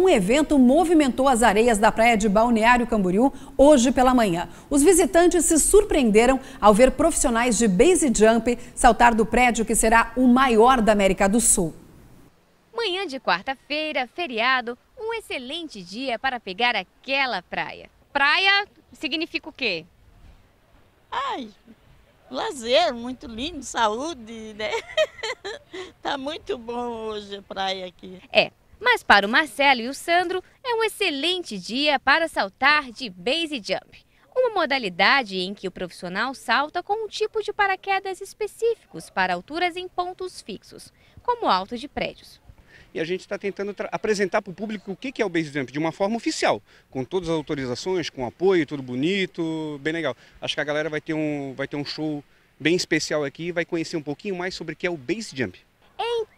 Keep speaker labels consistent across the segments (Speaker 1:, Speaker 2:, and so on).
Speaker 1: Um evento movimentou as areias da praia de Balneário Camboriú hoje pela manhã. Os visitantes se surpreenderam ao ver profissionais de base jump saltar do prédio que será o maior da América do Sul.
Speaker 2: Manhã de quarta-feira, feriado, um excelente dia para pegar aquela praia. Praia significa o quê? Ai, lazer, muito lindo, saúde, né? tá muito bom hoje a praia aqui. É, mas para o Marcelo e o Sandro, é um excelente dia para saltar de base jump. Uma modalidade em que o profissional salta com um tipo de paraquedas específicos para alturas em pontos fixos, como alto de prédios
Speaker 3: e a gente está tentando apresentar para o público o que, que é o base jump de uma forma oficial, com todas as autorizações, com apoio, tudo bonito, bem legal. Acho que a galera vai ter um, vai ter um show bem especial aqui e vai conhecer um pouquinho mais sobre o que é o base jump.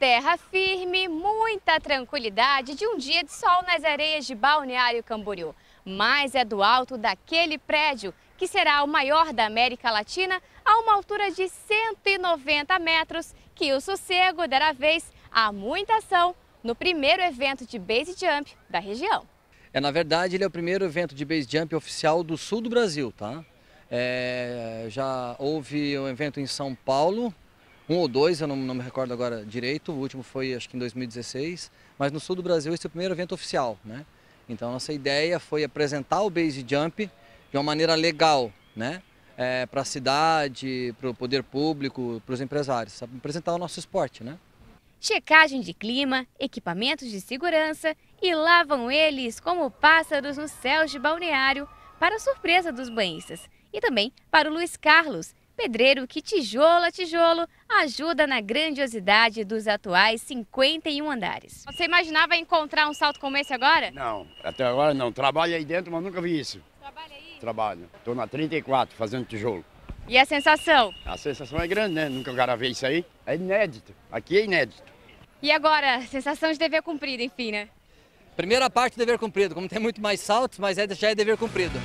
Speaker 2: Terra firme, muita tranquilidade de um dia de sol nas areias de Balneário Camboriú. Mas é do alto daquele prédio, que será o maior da América Latina, a uma altura de 190 metros, que o sossego dará vez a muita ação no primeiro evento de base jump da região.
Speaker 1: É, na verdade, ele é o primeiro evento de base jump oficial do sul do Brasil, tá? É, já houve um evento em São Paulo, um ou dois, eu não, não, me recordo agora direito, o último foi acho que em 2016, mas no sul do Brasil esse é o primeiro evento oficial, né? Então nossa ideia foi apresentar o base jump de uma maneira legal, né? É, para a cidade, para o poder público, para os empresários, apresentar o nosso esporte, né?
Speaker 2: Checagem de clima, equipamentos de segurança e lá vão eles como pássaros nos céus de balneário, para surpresa dos banhistas e também para o Luiz Carlos, Pedreiro que tijolo a tijolo ajuda na grandiosidade dos atuais 51 andares. Você imaginava encontrar um salto como esse agora? Não,
Speaker 3: até agora não. Trabalho aí dentro, mas nunca vi isso. Trabalha aí? Trabalho. Estou na 34 fazendo tijolo.
Speaker 2: E a sensação?
Speaker 3: A sensação é grande, né? Nunca gravei isso aí. É inédito. Aqui é inédito.
Speaker 2: E agora, sensação de dever cumprido, enfim, né?
Speaker 1: Primeira parte, dever cumprido. Como tem muito mais saltos, mas é, já é dever cumprido.